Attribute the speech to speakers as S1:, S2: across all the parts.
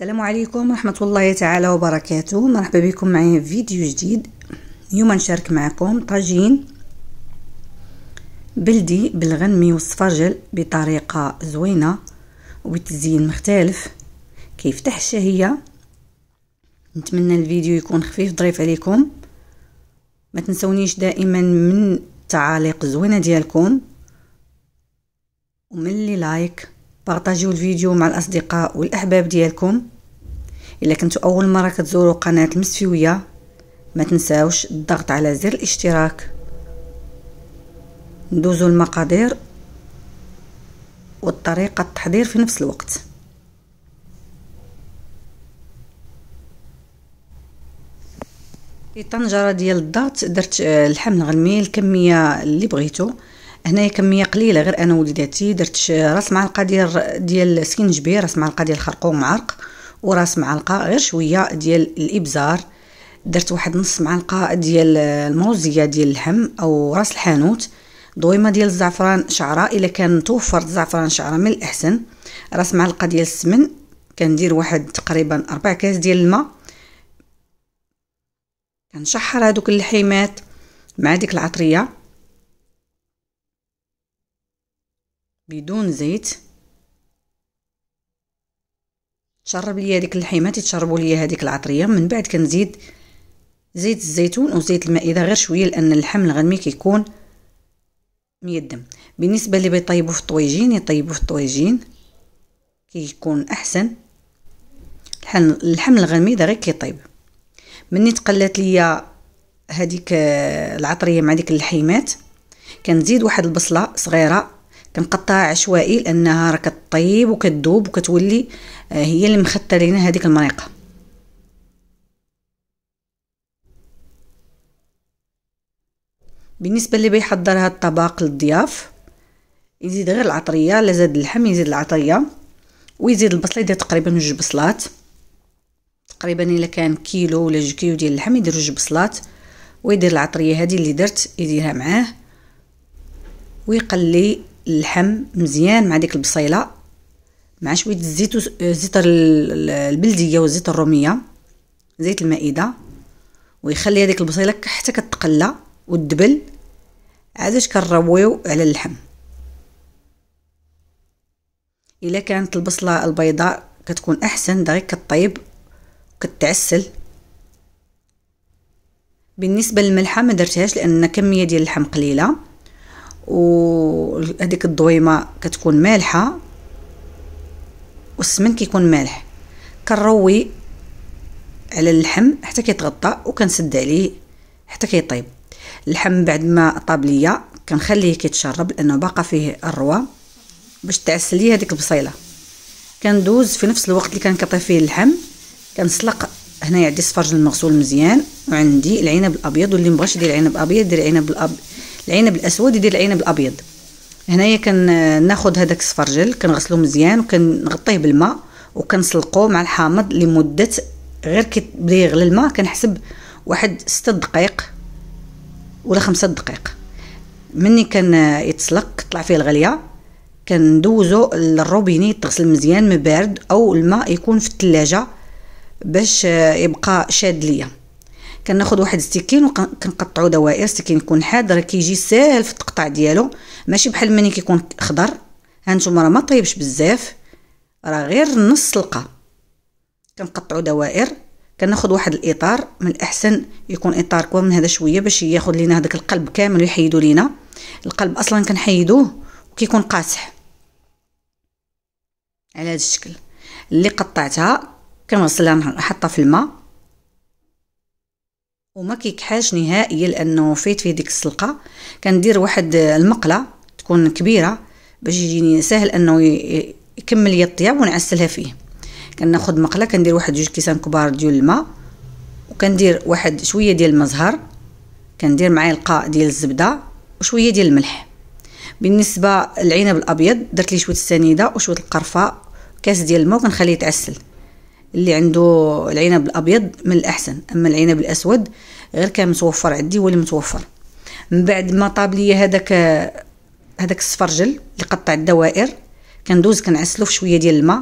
S1: السلام عليكم ورحمة الله تعالى وبركاته مرحبا بكم معي في فيديو جديد اليوم نشارك معكم طاجين بلدي بالغنمي والصفرجل بطريقة زوينة وبتزيين مختلف كيفتح الشهية نتمنى الفيديو يكون خفيف ظريف عليكم ما تنسونيش دائما من تعاليق زوينة ديالكم ومن لي لايك بارطاجيو الفيديو مع الاصدقاء والاحباب ديالكم الا كنتو اول مره كتزوروا قناه المسفيويه ما تنساوش الضغط على زر الاشتراك ندوزو المقادير والطريقه التحضير في نفس الوقت في طنجره ديال الضغط درت اللحم آه، الغلمي الكميه اللي بغيتو هنايا كميه قليله غير انا وليداتي درت راس معلقه ديال ديال السكنجبير راس معلقه ديال الخرقوم معرق وراس معلقه غير شويه ديال الابزار درت واحد نص معلقه ديال الموزيه ديال اللحم او راس الحانوت ضويمه ديال الزعفران شعره الا كان توفر الزعفران شعره من الاحسن راس معلقه ديال السمن كندير واحد تقريبا أربع كاس ديال الماء كنشحر هادوك اللحيمات مع ديك العطريه بدون زيت تشرب ليا هذيك اللحيمه تيتشربوا ليا هذيك العطريه من بعد كنزيد زيت الزيتون وزيت المائده غير شويه لان اللحم الغنمي كيكون ميدم بالنسبه اللي بيطيبوا في الطويجين يطيبوا في الطويجين كيكون احسن اللحم الغنمي داك كيطيب مني تقلات ليا هذيك العطريه مع ديك اللحيمات كنزيد واحد البصله صغيره كنقطعها عشوائي لانها راه كطيب وكتذوب وكتولي آه، هي اللي مخته لينا هذيك المريقه بالنسبه اللي بيحضر هذا الطبق للضياف يزيد غير العطريه لا زاد اللحم يزيد العطريه ويزيد البصله يدير تقريبا جوج بصلات تقريبا الا كان كيلو ولا جوج كيلو ديال اللحم يدير جوج بصلات ويدير العطريه هذه اللي درت يديرها معاه ويقلي اللحم مزيان مع ديك البصيله مع شويه الزيت آه، الزيت البلديه والزيت الروميه زيت المائده ويخلي هذيك البصيله حتى كتقلى وتدبل عاداش كنرويو على اللحم الا كانت البصله البيضاء كتكون احسن دغيا كطيب وكتعسل بالنسبه للملحه ما درتهاش لان كميه ديال اللحم قليله وهذيك الضويمه كتكون مالحه والسمن كيكون مالح كنروي على اللحم حتى كيتغطى وكنسد عليه حتى كيطيب اللحم بعد ما طاب ليا كنخليه كيتشرب لانه باقا فيه الروا باش تعسل لي هذيك البصيله كندوز في نفس الوقت اللي كان كطيب فيه اللحم كنسلق هنايا عندي السفرج المغسول مزيان وعندي العنب الابيض واللي مبغاش يدير العنب الابيض يدير العنب الأب... العنب الاسود يدير العنب الابيض هنايا كناخذ هذاك السفرجل كنغسلو مزيان وكنغطيه بالماء وكنسلقوه مع الحامض لمده غير كي بدا يغلي الماء كنحسب واحد ستة دقائق ولا خمسة دقائق مني كان يتسلق طلع فيه الغليه كندوزو للروبيني تغسل مزيان مبارد بارد او الماء يكون في الثلاجه باش يبقى شاد ليا كناخذ واحد السكين وكنقطعو دوائر سكين يكون حاد راه كيجي ساهل في التقطع ديالو ماشي بحال ملي كيكون خضر هانتوما راه ما طيبش بزاف راه غير نص القه كنقطعو دوائر كناخذ واحد الاطار من الاحسن يكون اطار كوا من هذا شويه باش ياخذ لينا هذاك القلب كامل ويحيدو لينا القلب اصلا كنحيدوه وكيكون قاصح على هذا الشكل اللي قطعتها كنغسلها نحطها في الماء وما كيكحاش نهائي لانه فيت في ديك السلقه كندير واحد المقله تكون كبيره باش يجيني سهل انه يكمل الطياب ونعسلها فيه كناخذ مقله كندير واحد جوج كيسان كبار ديال الماء وكندير واحد شويه ديال المزهر كندير معايا القاء ديال الزبده وشويه ديال الملح بالنسبه للعنب الابيض درت لي شويه السنيده وشويه القرفه كاس ديال الماء وكنخليه يتعسل اللي عنده العنب الابيض من الاحسن اما العنب الاسود غير كان متوفر عندي هو اللي متوفر من بعد ما طاب لي هذاك هذاك السفرجل اللي قطع الدوائر كندوز كنعسلو في شويه ديال الماء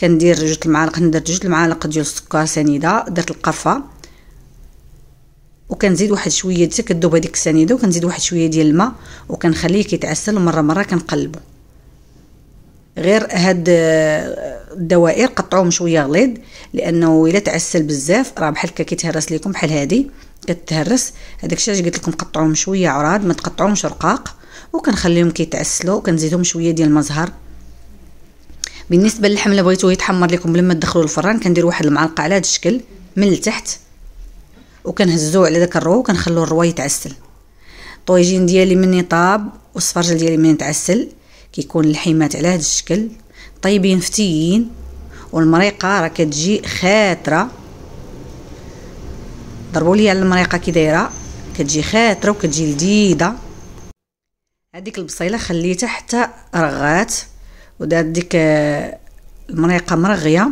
S1: كندير جوج المعالق درت جوج المعالق ديال السكر سنيده درت القرفه وكنزيد واحد شويه حتى كذوب هذيك السنيده وكنزيد واحد شويه ديال الماء وكنخليه كيتعسل مره مره كنقلبه غير هاد الدوائر قطعوهم شويه غليظ لانه الا تعسل بزاف راه بحال هكا كيتهرس لكم بحال هادي كتهرس هذاك الشيء قلت لكم قطعوهم شويه عراض ما تقطعوهمش رقاق وكنخليهم كيتعسلوا وكنزيدهم شويه ديال المزهر بالنسبه للحم الا بغيتوه يتحمر لكم بلا ما تدخلوا الفران كندير واحد المعلقه على هذا الشكل من التحت وكنهزوه على داك الرو وكنخلو الروا يتعسل الطويجين ديالي مني طاب والصفرجل ديالي مني تعسل كيكون الحيمات على هذا الشكل طيبين فتيين والمريقه راه كتجي خاتره ضربوا لي على المريقه كي دايره كتجي خاتره وكتجي لذيذه هذيك البصيله خليتها حتى رغات ودات ديك آه، المريقه مرغيه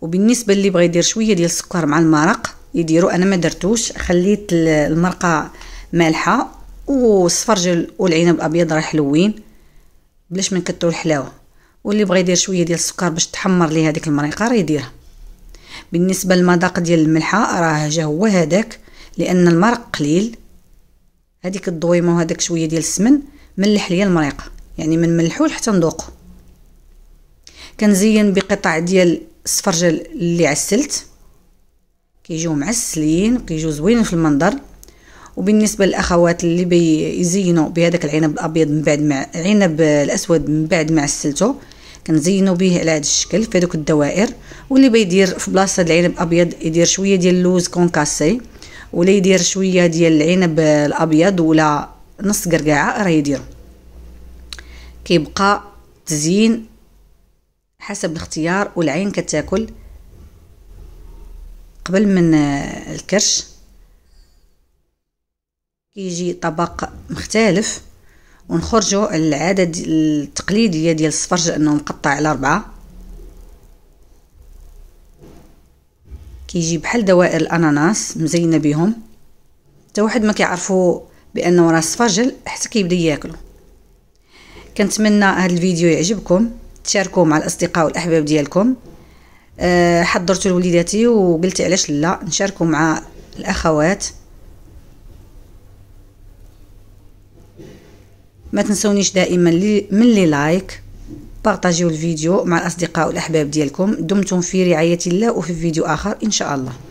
S1: وبالنسبه اللي بغى يدير شويه ديال السكر مع المرق يديرو انا ما درتوش خليت المرقه مالحه وصفرجل والعنب الابيض راه حلوين بلاش ما نكثروا الحلاوه واللي بغى يدير شويه ديال السكر باش تحمر ليه هذيك المريقه راه يديرها بالنسبه للمذاق ديال الملحه راه جا هو هذاك لان المرق قليل هذيك الضويمه وهذاك شويه ديال السمن ملح ليا المريقه يعني من ملحو حتى نذوقو كنزين بقطع ديال السفرجل اللي عسلت كيجيو معسلين كيجيو زوينين في المنظر وبالنسبه للاخوات اللي بيزينوا بهذاك العنب الابيض من بعد مع العنب الاسود من بعد ما عسلته كنزينوا به على هذا الشكل في هذوك الدوائر واللي بيدير في بلاصه العنب الابيض يدير شويه ديال اللوز كونكاسي ولا يدير شويه ديال العنب الابيض ولا نص قرقعه راه يديرو كيبقى تزيين حسب الاختيار والعين كتاكل قبل من الكرش كيجي طبق مختلف ونخرجوا على العاده التقليديه ديال الصفرج انه مقطع على ربعه كيجي بحال دوائر الاناناس مزينه بهم حتى واحد ما كيعرفوا بانه راه صفرجل حتى كيبدا ياكلو كنتمنى هذا الفيديو يعجبكم تشاركوه مع الاصدقاء والاحباب ديالكم أه حضرته لوليداتي وقلت علاش لا نشاركو مع الاخوات ما تنسونيش دائما لي من لي لايك بارطاجيو الفيديو مع الاصدقاء والاحباب ديالكم دمتم في رعايه الله وفي فيديو اخر ان شاء الله